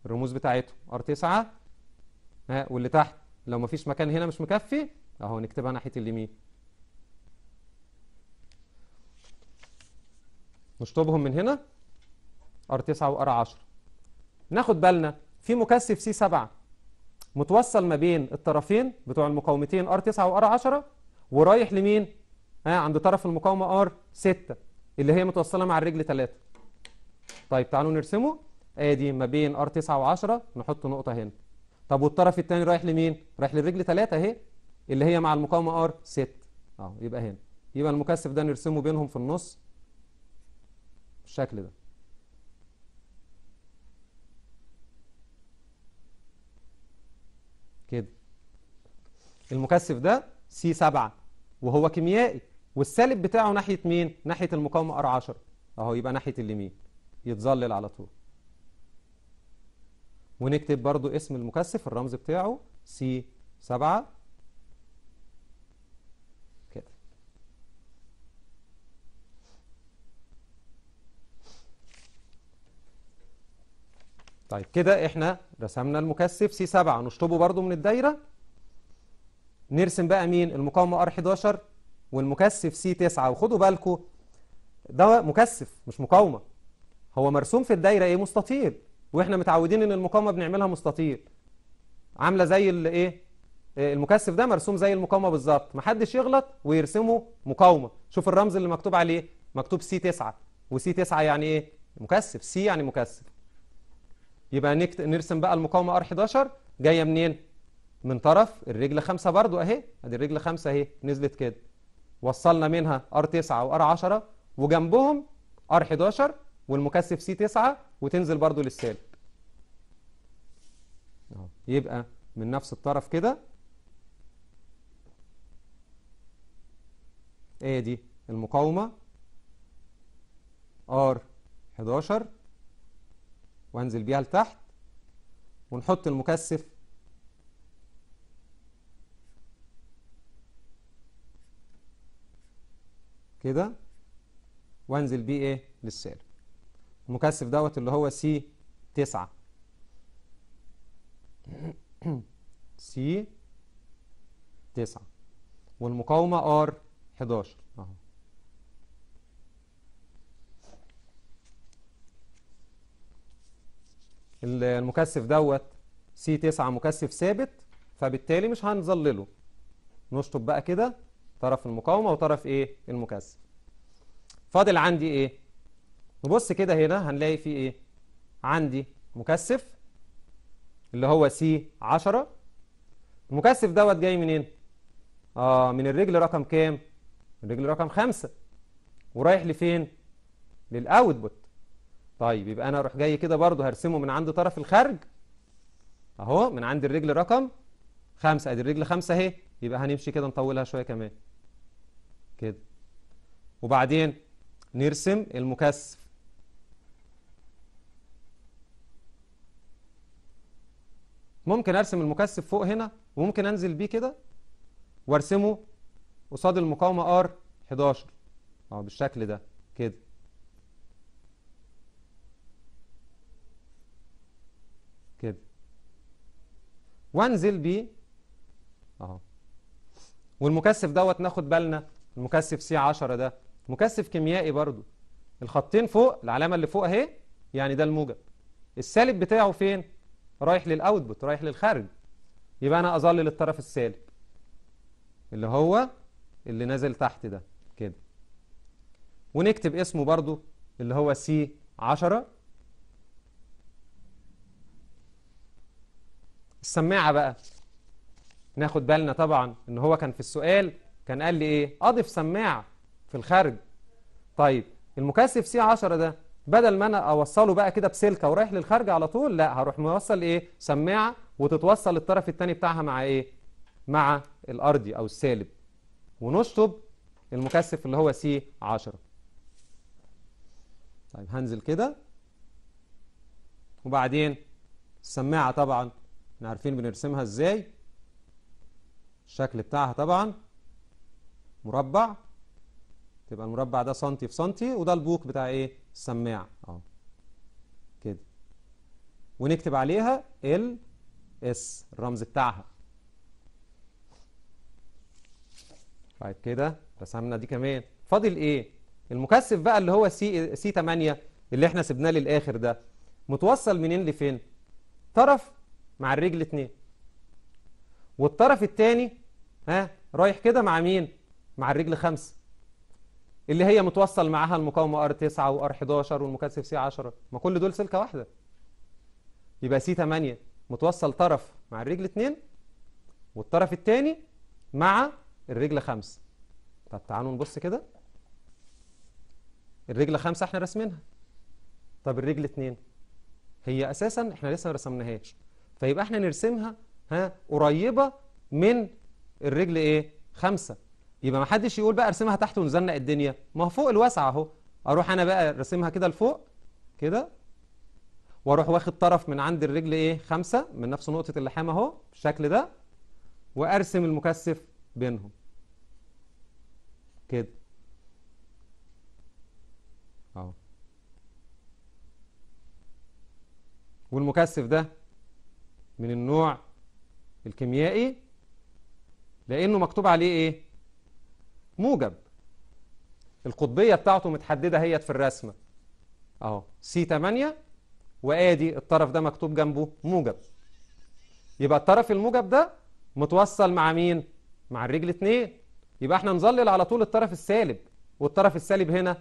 الرموز بتاعتهم ار 9 ها واللي تحت لو مفيش مكان هنا مش مكفي اهو نكتبها ناحيه اليمين نشطبهم من هنا ار 9 وار 10 ناخد بالنا في مكثف سي 7 متوصل ما بين الطرفين بتوع المقاومتين R9 وار 10 ورايح لمين؟ ها عند طرف المقاومة R6 اللي هي متوصلة مع الرجل 3 طيب تعالوا نرسمه ادي ما بين R9 و10 نحط نقطة هنا طب والطرف الثاني رايح لمين؟ رايح للرجل 3 اهي اللي هي مع المقاومة R6 اهو يبقى هنا يبقى المكثف ده نرسمه بينهم في النص بالشكل ده كده المكثف ده سي 7 وهو كيميائي والسالب بتاعه ناحية مين؟ ناحية المقاومة ار 10 اهو يبقى ناحية اليمين يتظلل على طول ونكتب برضو اسم المكثف الرمز بتاعه سي 7 طيب كده احنا رسمنا المكثف سي 7 نشطبه برضو من الدايرة نرسم بقى مين المقاومة ار 11 والمكثف سي 9 وخدوا بالكم ده مكثف مش مقاومة هو مرسوم في الدايرة ايه مستطيل واحنا متعودين ان المقاومة بنعملها مستطيل عاملة زي الايه إيه، المكثف ده مرسوم زي المقاومة بالظبط محدش يغلط ويرسمه مقاومة شوف الرمز اللي مكتوب عليه مكتوب سي 9 وسي 9 يعني ايه مكثف سي يعني مكثف يبقى نكت... نرسم بقى المقاومة R11 جاية منين؟ من طرف الرجل 5 برضو أهي أدي الرجل 5 أهي نزلت كده وصلنا منها R9 وار 10 وجنبهم R11 والمكثف C9 وتنزل برضو للسالب يبقى من نفس الطرف كده ايه دي المقاومة R11 وانزل بيها لتحت ونحط المكثف كده وانزل بيه ايه للسالب المكثف دوت اللي هو سي 9 سي 9 والمقاومه ار 11 المكثف دوت سي 9 مكثف ثابت فبالتالي مش هنظلله نشطب بقى كده طرف المقاومة وطرف ايه المكثف فاضل عندي ايه نبص كده هنا هنلاقي في ايه عندي مكثف اللي هو سي 10 المكثف دوت جاي منين اه من الرجل رقم كام الرجل رقم خمسة ورايح لفين للاوتبوت طيب يبقى انا اروح جاي كده برضو هرسمه من عند طرف الخرج اهو من عند الرجل رقم خمسة ادي الرجل خمسة اهي يبقى هنمشي كده نطولها شوية كمان كده وبعدين نرسم المكثف ممكن ارسم المكثف فوق هنا وممكن انزل بيه كده وارسمه قصاد المقاومة ار 11 اه بالشكل ده كده كده وانزل بيه اهو والمكثف دوت ناخد بالنا المكثف سي 10 ده مكثف كيميائي برضو الخطين فوق العلامة اللي فوق اهي يعني ده الموجب السالب بتاعه فين رايح للاوتبوت رايح للخارج يبقى انا اظلل الطرف السالب اللي هو اللي نازل تحت ده كده ونكتب اسمه برضو اللي هو سي 10 السماعة بقى ناخد بالنا طبعا ان هو كان في السؤال كان قال لي ايه اضف سماعة في الخارج طيب المكثف سي 10 ده بدل ما انا اوصله بقى كده بسلكه ورايح للخارج على طول لا هروح موصل ايه سماعه وتتوصل الطرف الثاني بتاعها مع ايه مع الارضي او السالب ونشطب المكثف اللي هو سي 10 طيب هنزل كده وبعدين السماعه طبعا احنا عارفين بنرسمها ازاي الشكل بتاعها طبعا مربع تبقى المربع ده سنتي في سنتي وده البوق بتاع ايه السماعه اهو كده ونكتب عليها ال اس الرمز بتاعها بعد طيب كده رسمنا دي كمان فاضل ايه المكثف بقى اللي هو سي سي 8 اللي احنا سيبناه للاخر ده متوصل منين لفين طرف مع الرجل اتنين والطرف التاني ها رايح كده مع مين مع الرجل خمسة اللي هي متوصل معاها المقاومة ار 9 وار 11 والمكثف سي 10 ما كل دول سلكة واحدة يبقى سي 8 متوصل طرف مع الرجل اتنين والطرف الثاني مع الرجل خمسة طب تعالوا نبص كده الرجل خمسة احنا راسمينها طب الرجل اتنين هي اساسا احنا لسه ما رسمناهاش فيبقى احنا نرسمها ها قريبة من الرجل ايه خمسة يبقى ما حدش يقول بقى ارسمها تحت ونزنق الدنيا ما هو فوق الواسعة اهو اروح انا بقى راسمها كده لفوق كده واروح واخد طرف من عند الرجل ايه خمسة من نفس نقطة اللحام اهو بالشكل ده وارسم المكثف بينهم كده والمكثف ده من النوع الكيميائي لأنه مكتوب عليه إيه؟ موجب القطبية بتاعته متحددة هي في الرسمة أهو سي 8 وآدي الطرف ده مكتوب جنبه موجب يبقى الطرف الموجب ده متوصل مع مين؟ مع الرجل 2 يبقى احنا نظلل على طول الطرف السالب والطرف السالب هنا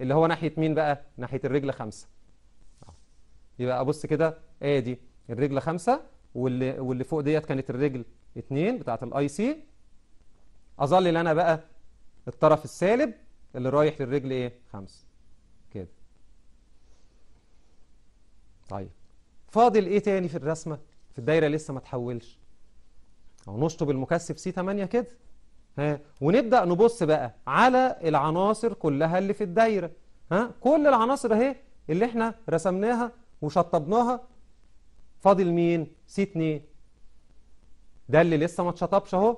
اللي هو ناحية مين بقى؟ ناحية الرجل 5 يبقى أبص كده آدي الرجل خمسة واللي, واللي فوق ديت كانت الرجل اتنين بتاعت الاي سي اظلل انا بقى الطرف السالب اللي رايح للرجل ايه خمسة كده طيب فاضل ايه تاني في الرسمة في الدايرة لسه ما تحولش او نشطب المكثف سي 8 كده ها ونبدأ نبص بقى على العناصر كلها اللي في الدايرة ها كل العناصر اهي اللي احنا رسمناها وشطبناها فاضل مين سي 2 ده اللي لسه ما اتشطبش اهو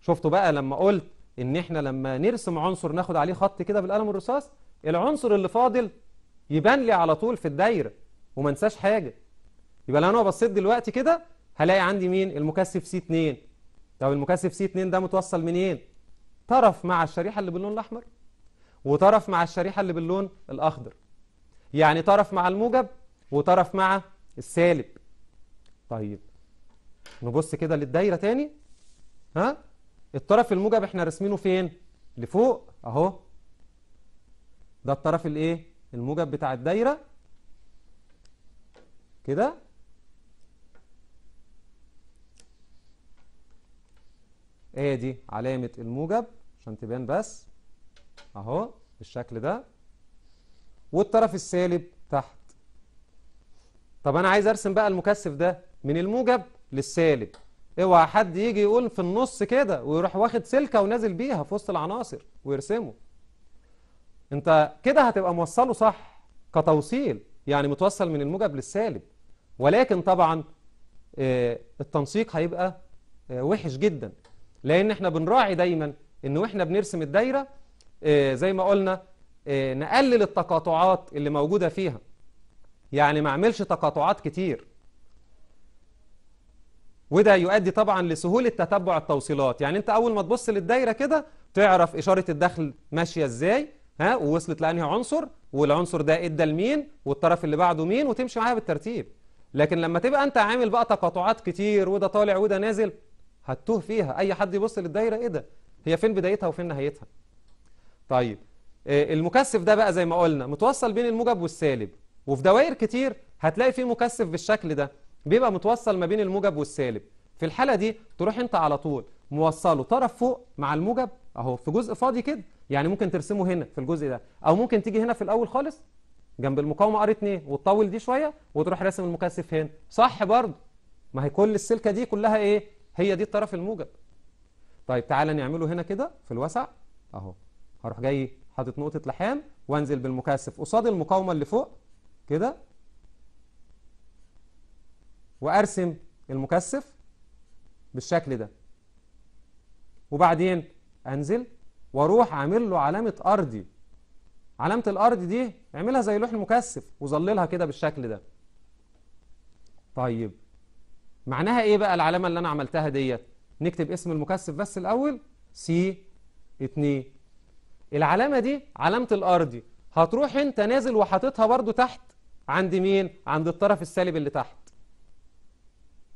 شفتوا بقى لما قلت ان احنا لما نرسم عنصر ناخد عليه خط كده بالقلم الرصاص العنصر اللي فاضل يبان لي على طول في الدايره وما انساش حاجه يبقى لو انا بصيت دلوقتي كده هلاقي عندي مين المكثف سي 2 طب المكثف سي 2 ده متوصل منين طرف مع الشريحه اللي باللون الاحمر وطرف مع الشريحه اللي باللون الاخضر يعني طرف مع الموجب وطرف مع السالب طيب نبص كده للدايرة تاني ها الطرف الموجب احنا رسمينه فين لفوق اهو ده الطرف الايه الموجب بتاع الدايرة كده ادي إيه علامة الموجب عشان تبان بس اهو بالشكل ده والطرف السالب تحت طب أنا عايز أرسم بقى المكثف ده من الموجب للسالب اوعى حد يجي يقول في النص كده ويروح واخد سلكة ونازل بيها في وسط العناصر ويرسمه انت كده هتبقى موصله صح كتوصيل يعني متوصل من الموجب للسالب ولكن طبعا آه، التنسيق هيبقى آه، وحش جدا لان احنا بنراعي دايما ان واحنا بنرسم الدايرة آه، زي ما قلنا نقلل التقاطعات اللي موجودة فيها يعني ما اعملش تقاطعات كتير وده يؤدي طبعا لسهولة تتبع التوصيلات يعني انت اول ما تبص للدايرة كده تعرف اشارة الدخل ماشية ازاي ها ووصلت لانهي عنصر والعنصر ده ادى لمين والطرف اللي بعده مين وتمشي معاها بالترتيب لكن لما تبقى انت عامل بقى تقاطعات كتير وده طالع وده نازل هتوه فيها اي حد يبص للدايرة ايه ده هي فين بدايتها وفين نهايتها طيب آه، المكثف ده بقى زي ما قلنا متوصل بين الموجب والسالب وفي دوائر كتير هتلاقي فيه مكثف بالشكل ده بيبقى متوصل ما بين الموجب والسالب في الحالة دي تروح انت على طول موصله طرف فوق مع الموجب اهو في جزء فاضي كده يعني ممكن ترسمه هنا في الجزء ده او ممكن تيجي هنا في الاول خالص جنب المقاومه ار R2 وتطول دي شوية وتروح راسم المكثف هنا صح برضه ما هي كل السلكة دي كلها ايه هي دي الطرف الموجب طيب تعالى نعمله هنا كده في الوسع اهو هروح جاي حاطط نقطة لحام وانزل بالمكثف قصاد المقاومة اللي فوق كده وارسم المكثف بالشكل ده وبعدين انزل واروح عامل له علامه ارضي علامه الارض دي اعملها زي لوح المكثف وظللها كده بالشكل ده طيب معناها ايه بقى العلامه اللي انا عملتها ديت نكتب اسم المكثف بس الاول سي 2 العلامه دي علامه الارضي هتروح انت نازل وحاططها برده تحت عند مين عند الطرف السالب اللي تحت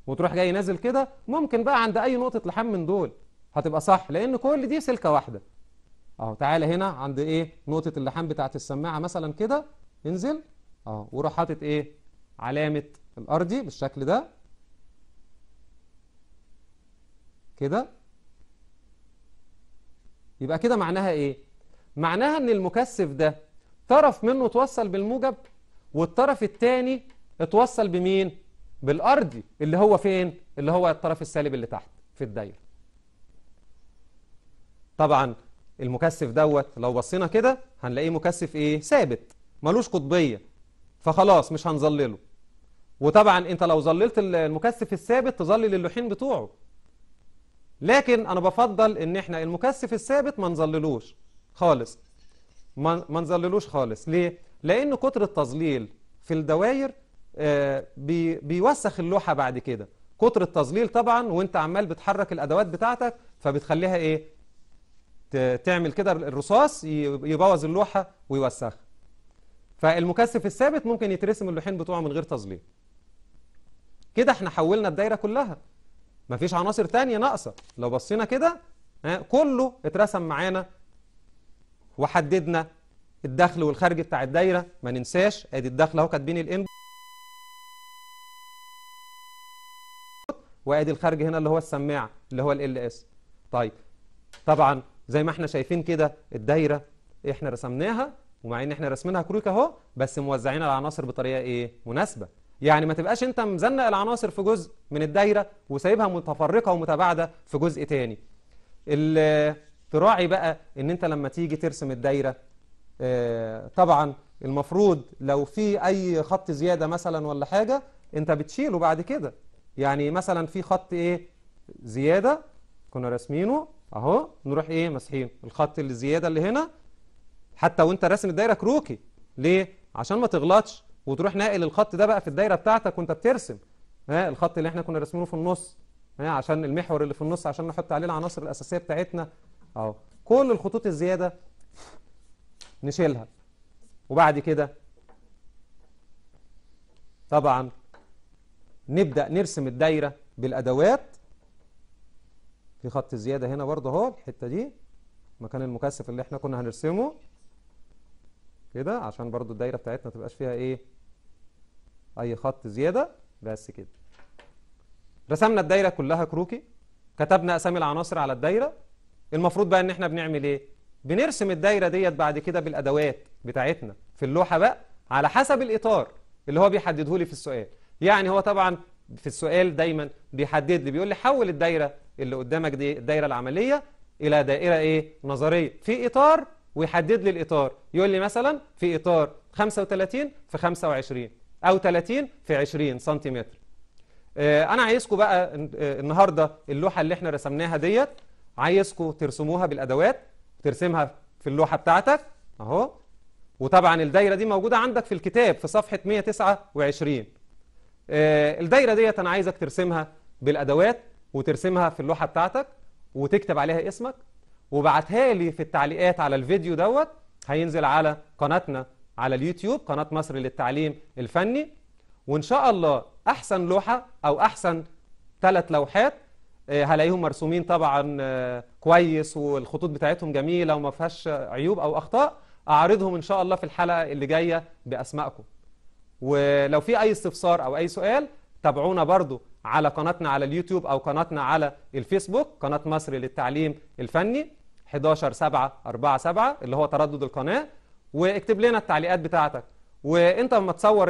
وتروح جاي نازل كده ممكن بقى عند اي نقطه لحام من دول هتبقى صح لان كل دي سلكه واحده اهو تعالى هنا عند ايه نقطه اللحام بتاعه السماعه مثلا كده انزل اهو وروح حاطط ايه علامه الارضي بالشكل ده كده يبقى كده معناها ايه معناها ان المكثف ده طرف منه توصل بالموجب والطرف الثاني اتوصل بمين بالارضي اللي هو فين اللي هو الطرف السالب اللي تحت في الدايره طبعا المكثف دوت لو بصينا كده هنلاقيه مكثف ايه ثابت ملوش قطبيه فخلاص مش هنظلله وطبعا انت لو ظللت المكثف الثابت تظلل اللوحين بتوعه لكن انا بفضل ان احنا المكثف الثابت ما نظللوش خالص ما نظللوش خالص ليه لأن كتر التظليل في الدواير آه، بيوسخ اللوحة بعد كده كتر التظليل طبعا وانت عمال بتحرك الأدوات بتاعتك فبتخليها ايه تعمل كده الرصاص يبوظ اللوحة ويوسخ فالمكثف الثابت ممكن يترسم اللوحين بتوعه من غير تظليل كده احنا حولنا الدايرة كلها مفيش عناصر تانية ناقصة لو بصينا كده آه، كله اترسم معانا وحددنا الدخل والخارج بتاع الدايرة ما ننساش ادي الدخل اهو كاتبين الانبوت وادي الخارج هنا اللي هو السماعة اللي هو ال اس طيب طبعا زي ما احنا شايفين كده الدايرة احنا رسمناها ومع ان احنا رسمناها كروك اهو بس موزعين العناصر بطريقة ايه مناسبة يعني ما تبقاش انت مزنق العناصر في جزء من الدايرة وسايبها متفرقة ومتباعدة في جزء تاني تراعي بقى ان انت لما تيجي ترسم الدايرة آه، طبعا المفروض لو في أي خط زيادة مثلا ولا حاجة أنت بتشيله بعد كده يعني مثلا في خط إيه زيادة كنا راسمينه أهو نروح إيه مسحين الخط اللي زياده اللي هنا حتى وانت راسم الدايرة كروكي ليه؟ عشان ما تغلطش وتروح ناقل الخط ده بقى في الدايرة بتاعتك وانت بترسم ها الخط اللي احنا كنا راسمينه في النص ها عشان المحور اللي في النص عشان نحط عليه العناصر الأساسية بتاعتنا اهو كل الخطوط الزيادة نشيلها وبعد كده طبعا نبدأ نرسم الدايرة بالأدوات في خط زيادة هنا برضه اهو الحتة دي مكان المكثف اللي احنا كنا هنرسمه كده عشان برضه الدايرة بتاعتنا ما تبقاش فيها ايه اي خط زيادة بس كده رسمنا الدايرة كلها كروكي كتبنا اسامي العناصر على الدايرة المفروض بقى ان احنا بنعمل ايه بنرسم الدايرة ديت بعد كده بالأدوات بتاعتنا في اللوحة بقى على حسب الإطار اللي هو بيحدده لي في السؤال يعني هو طبعا في السؤال دايما بيحدد لي بيقول لي حول الدايرة اللي قدامك دي الدايرة العملية إلى دائرة إيه نظرية في إطار ويحدد لي الإطار يقول لي مثلا في إطار 35 في 25 أو 30 في 20 سنتيمتر آه، أنا عايزكم بقى آه، النهاردة اللوحة اللي احنا رسمناها ديت عايزكم ترسموها بالأدوات ترسمها في اللوحة بتاعتك اهو وطبعا الدايرة دي موجودة عندك في الكتاب في صفحة 129 آه الدايرة ديت أنا عايزك ترسمها بالأدوات وترسمها في اللوحة بتاعتك وتكتب عليها اسمك وبعتها لي في التعليقات على الفيديو دوت هينزل على قناتنا على اليوتيوب قناة مصر للتعليم الفني وإن شاء الله أحسن لوحة أو أحسن ثلاث لوحات آه، هلاقيهم مرسومين طبعا آه، كويس والخطوط بتاعتهم جميله وما فيهاش عيوب او اخطاء اعرضهم ان شاء الله في الحلقه اللي جايه باسمائكم ولو في اي استفسار او اي سؤال تابعونا برضو على قناتنا على اليوتيوب او قناتنا على الفيسبوك قناه مصر للتعليم الفني 11 7 4 7 اللي هو تردد القناه واكتب لنا التعليقات بتاعتك وانت لما تصور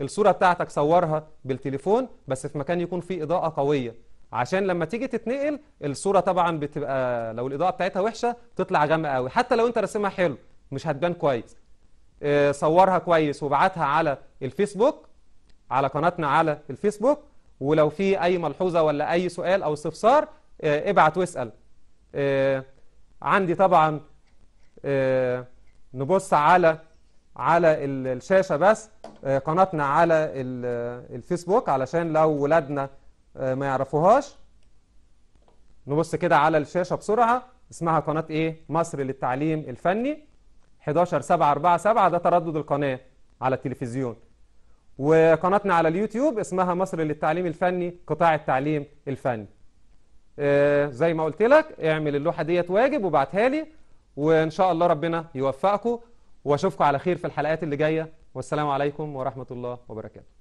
الصوره بتاعتك صورها بالتليفون بس في مكان يكون فيه اضاءه قويه عشان لما تيجي تتنقل الصوره طبعا بتبقى لو الاضاءه بتاعتها وحشه تطلع غامقه قوي حتى لو انت راسمها حلو مش هتبان كويس آه، صورها كويس وابعتها على الفيسبوك على قناتنا على الفيسبوك ولو في اي ملحوظه ولا اي سؤال او استفسار آه، ابعت واسال آه، عندي طبعا نبص على على الشاشه بس قناتنا على الفيسبوك علشان لو ولادنا آه، ما يعرفوهاش نبص كده على الشاشة بسرعة اسمها قناة ايه؟ مصر للتعليم الفني 11 7 4 7 ده تردد القناة على التلفزيون وقناتنا على اليوتيوب اسمها مصر للتعليم الفني قطاع التعليم الفني آه زي ما قلت لك اعمل اللوحة ديت واجب وبعتها لي وإن شاء الله ربنا يوفقكم وأشوفكم على خير في الحلقات اللي جاية والسلام عليكم ورحمة الله وبركاته